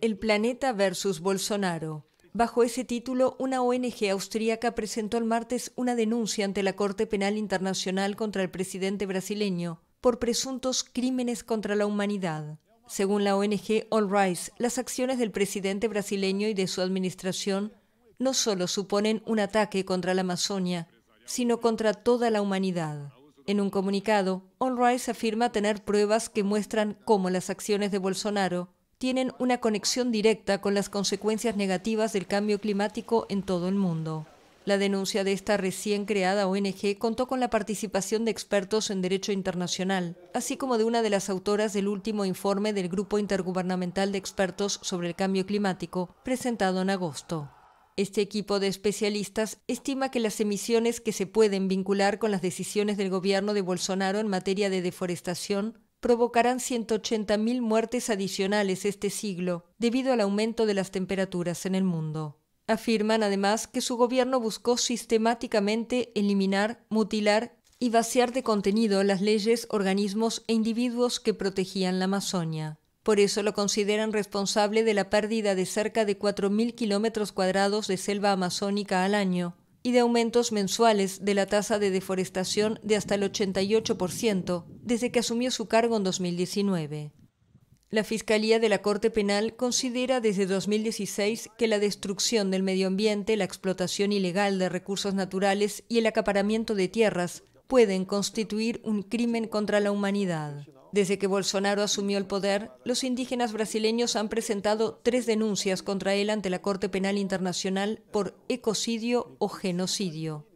El planeta versus Bolsonaro. Bajo ese título, una ONG austríaca presentó el martes una denuncia ante la Corte Penal Internacional contra el presidente brasileño por presuntos crímenes contra la humanidad. Según la ONG All Rise, las acciones del presidente brasileño y de su administración no solo suponen un ataque contra la Amazonia, sino contra toda la humanidad. En un comunicado, OnRise afirma tener pruebas que muestran cómo las acciones de Bolsonaro tienen una conexión directa con las consecuencias negativas del cambio climático en todo el mundo. La denuncia de esta recién creada ONG contó con la participación de expertos en derecho internacional, así como de una de las autoras del último informe del Grupo Intergubernamental de Expertos sobre el Cambio Climático, presentado en agosto. Este equipo de especialistas estima que las emisiones que se pueden vincular con las decisiones del gobierno de Bolsonaro en materia de deforestación provocarán 180.000 muertes adicionales este siglo debido al aumento de las temperaturas en el mundo. Afirman además que su gobierno buscó sistemáticamente eliminar, mutilar y vaciar de contenido las leyes, organismos e individuos que protegían la Amazonia. Por eso lo consideran responsable de la pérdida de cerca de 4.000 kilómetros cuadrados de selva amazónica al año y de aumentos mensuales de la tasa de deforestación de hasta el 88% desde que asumió su cargo en 2019. La Fiscalía de la Corte Penal considera desde 2016 que la destrucción del medio ambiente, la explotación ilegal de recursos naturales y el acaparamiento de tierras pueden constituir un crimen contra la humanidad. Desde que Bolsonaro asumió el poder, los indígenas brasileños han presentado tres denuncias contra él ante la Corte Penal Internacional por ecocidio o genocidio.